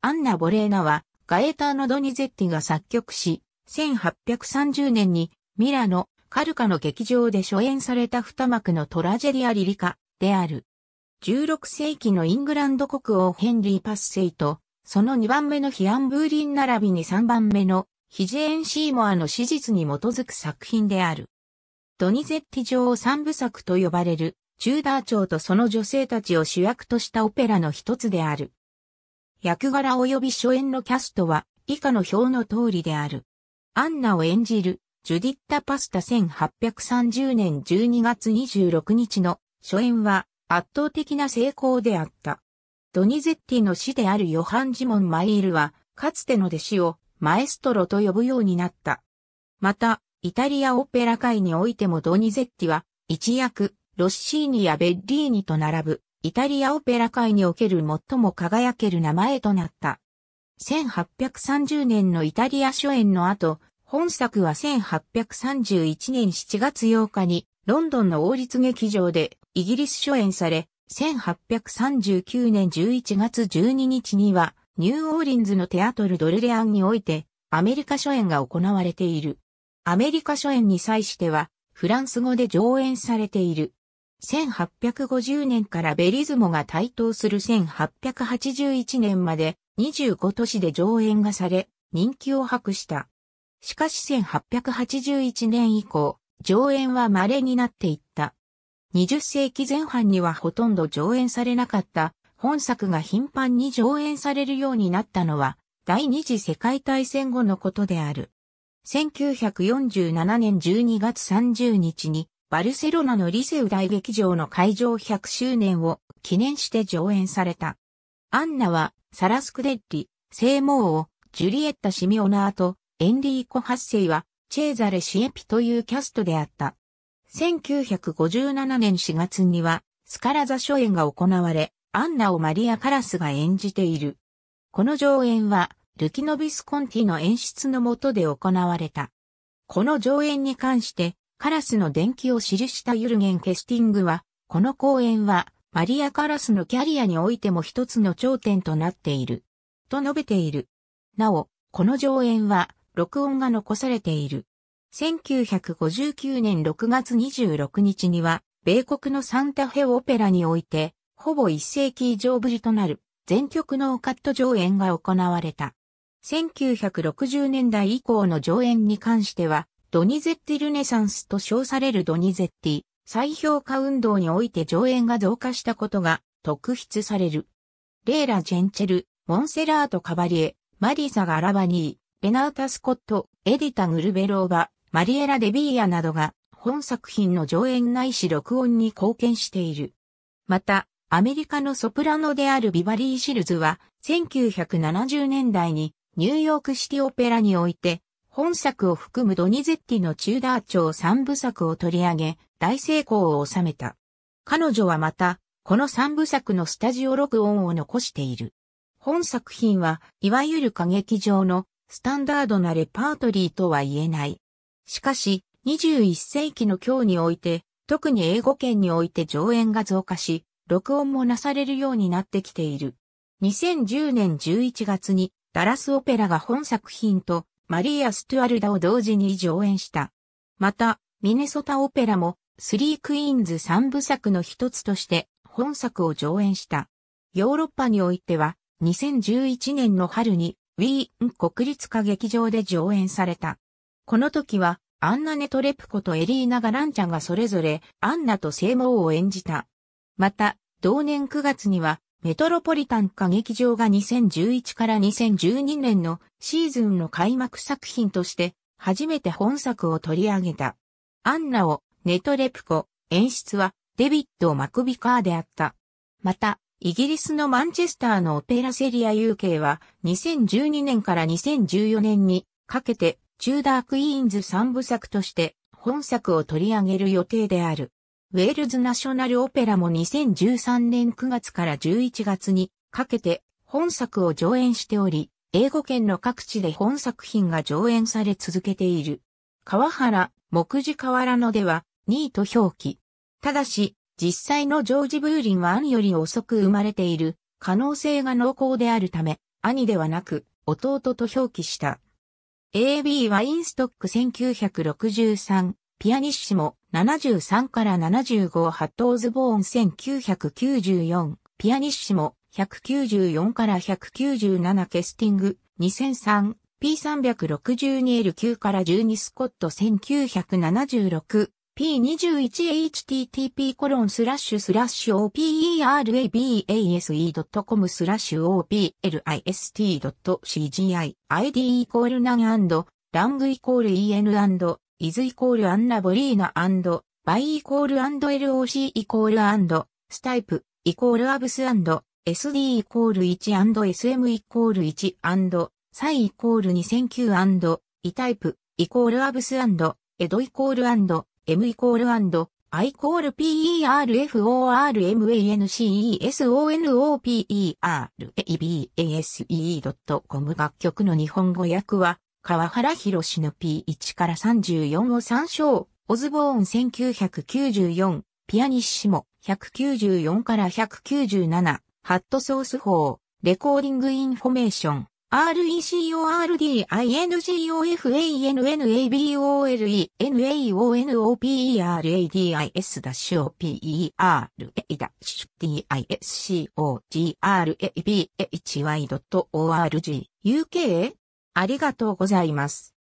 アンナ・ボレーナは、ガエターのドニゼッティが作曲し、1830年にミラノ、カルカの劇場で初演された二幕のトラジェリア・リリカである。16世紀のイングランド国王ヘンリー・パッセイと、その2番目のヒアン・ブーリン並びに3番目のヒジェーン・シーモアの史実に基づく作品である。ドニゼッティ女王三部作と呼ばれる、チューダー朝とその女性たちを主役としたオペラの一つである。役柄及び初演のキャストは以下の表の通りである。アンナを演じるジュディッタ・パスタ1830年12月26日の初演は圧倒的な成功であった。ドニゼッティの師であるヨハン・ジモン・マイールはかつての弟子をマエストロと呼ぶようになった。また、イタリアオペラ界においてもドニゼッティは一躍ロッシーニやベッリーニと並ぶイタリアオペラ界における最も輝ける名前となった。1830年のイタリア初演の後、本作は1831年7月8日にロンドンの王立劇場でイギリス初演され、1839年11月12日にはニューオーリンズのテアトル・ドルレアンにおいてアメリカ初演が行われている。アメリカ初演に際してはフランス語で上演されている。1850年からベリズモが台頭する1881年まで25都市で上演がされ、人気を博した。しかし1881年以降、上演は稀になっていった。20世紀前半にはほとんど上演されなかった本作が頻繁に上演されるようになったのは第二次世界大戦後のことである。1947年12月30日にバルセロナのリセウ大劇場の会場100周年を記念して上演された。アンナは、サラスクデッリ、聖母王、ジュリエッタ・シミオナーと、エンリーコ・発生は、チェーザレ・シエピというキャストであった。1957年4月には、スカラザ初演が行われ、アンナをマリア・カラスが演じている。この上演は、ルキノビスコンティの演出のもとで行われた。この上演に関して、カラスの伝記を記したユルゲン・ケスティングは、この公演は、マリア・カラスのキャリアにおいても一つの頂点となっている。と述べている。なお、この上演は、録音が残されている。1959年6月26日には、米国のサンタフェオペラにおいて、ほぼ一世紀以上ぶりとなる、全曲のカット上演が行われた。1960年代以降の上演に関しては、ドニゼッティルネサンスと称されるドニゼッティ、再評価運動において上演が増加したことが特筆される。レーラ・ジェンチェル、モンセラート・カバリエ、マリサ・ガラバニー、レナータ・スコット、エディタ・グルベローバ、マリエラ・デビーアなどが本作品の上演ないし録音に貢献している。また、アメリカのソプラノであるビバリー・シルズは1970年代にニューヨークシティオペラにおいて本作を含むドニゼッティのチューダー長三部作を取り上げ、大成功を収めた。彼女はまた、この三部作のスタジオ録音を残している。本作品は、いわゆる歌劇場のスタンダードなレパートリーとは言えない。しかし、21世紀の今日において、特に英語圏において上演が増加し、録音もなされるようになってきている。2010年11月に、ダラスオペラが本作品とマリア・ストゥアルダを同時に上演した。また、ミネソタオペラも、スリークイーンズ三部作の一つとして本作を上演した。ヨーロッパにおいては2011年の春にウィーン国立歌劇場で上演された。この時はアンナ・ネトレプコとエリーナ・ガランチャがそれぞれアンナと聖母を演じた。また同年9月にはメトロポリタン歌劇場が2011から2012年のシーズンの開幕作品として初めて本作を取り上げた。アンナをネトレプコ、演出はデビッド・マクビカーであった。また、イギリスのマンチェスターのオペラセリア UK は2012年から2014年にかけてチューダークイーンズ3部作として本作を取り上げる予定である。ウェールズナショナルオペラも2013年9月から11月にかけて本作を上演しており、英語圏の各地で本作品が上演され続けている。川原、木地河原野では2位と表記。ただし、実際のジョージ・ブーリンは兄より遅く生まれている可能性が濃厚であるため、兄ではなく弟と表記した。AB ワインストック1963、ピアニッシモ、73から75ハットオズボーン1994、ピアニッシモ194から197ケスティング2003、P362L9 から12スコット1976、p21http コロンスラッシュスラッシュ operabase.com スラッシュ oplist.cgi id イコールナンラングイコール en is イコールアンラボリーナ by イコール &LOC イコール &stipe イコールアブス &SD イコール 1&SM イコール 1& サイイコール2009 &E タイプイコールアブス &EDO イコール &M イコール &I イコール PERFORMANCESONOPERAEBASE.com 楽曲の日本語訳は川原博の P1 から34を参照、オズボーン1994、ピアニッシモ194から197、ハットソース法、レコーディングインフォメーション、r e c o r d i n g o f o r m a t o n r e n a b o l a d o p e r a d i s o p e r a d i s c o g r a p h y o r g UK ありがとうございます。